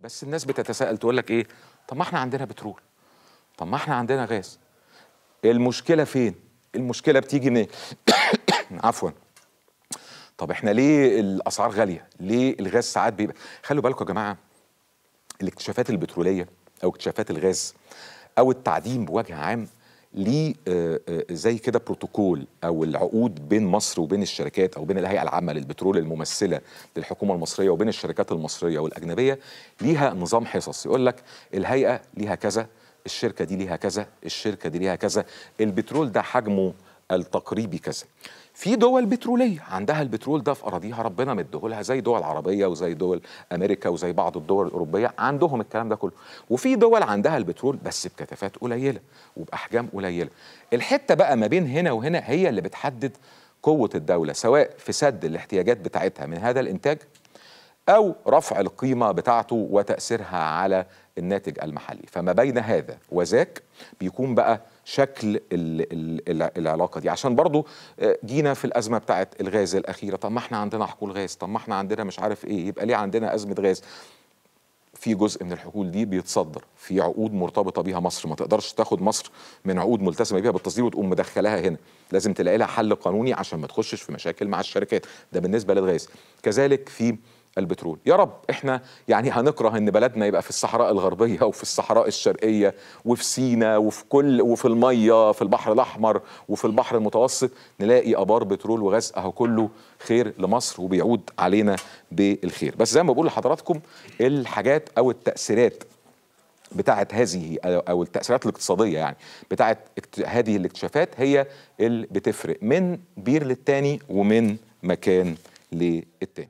بس الناس بتتساءل تقول لك ايه طب ما احنا عندنا بترول طب ما احنا عندنا غاز المشكله فين المشكله بتيجي منين عفوا طب احنا ليه الاسعار غاليه ليه الغاز ساعات بيبقى خلوا بالكم يا جماعه الاكتشافات البتروليه او اكتشافات الغاز او التعدين بوجه عام ليه آه، آه، زي كده بروتوكول او العقود بين مصر وبين الشركات او بين الهيئه العامه للبترول الممثله للحكومه المصريه وبين الشركات المصريه والاجنبيه ليها نظام حصص يقول لك الهيئه ليها كذا الشركه دي ليها كذا الشركه دي ليها كذا البترول ده حجمه التقريبي كذا في دول بتروليه عندها البترول ده في اراضيها ربنا مدهولها زي دول عربيه وزي دول امريكا وزي بعض الدول الاوروبيه عندهم الكلام ده كله وفي دول عندها البترول بس بكثافات قليله وباحجام قليله الحته بقى ما بين هنا وهنا هي اللي بتحدد قوه الدوله سواء في سد الاحتياجات بتاعتها من هذا الانتاج أو رفع القيمة بتاعته وتأثيرها على الناتج المحلي فما بين هذا وذاك بيكون بقى شكل العلاقة دي عشان برضو آه، جينا في الأزمة بتاعت الغاز الأخيرة طب ما احنا عندنا حقول غاز طب ما احنا عندنا مش عارف ايه يبقى ليه عندنا أزمة غاز في جزء من الحقول دي بيتصدر في عقود مرتبطه بيها مصر ما تقدرش تاخد مصر من عقود ملتزمه بيها بالتصدير وتقوم مدخلها هنا لازم تلاقي لها حل قانوني عشان ما تخشش في مشاكل مع الشركات ده بالنسبه للغاز كذلك في البترول يا رب احنا يعني هنكره ان بلدنا يبقى في الصحراء الغربيه وفي الصحراء الشرقيه وفي سينا وفي كل وفي الميه في البحر الاحمر وفي البحر المتوسط نلاقي ابار بترول وغاز اهو كله خير لمصر وبيعود علينا بالخير بس زي ما بقول لحضراتكم الحاجات او التاثيرات بتاعت هذه او التاثيرات الاقتصاديه يعني بتاعت هذه الاكتشافات هي اللي بتفرق من بير للتاني ومن مكان للتاني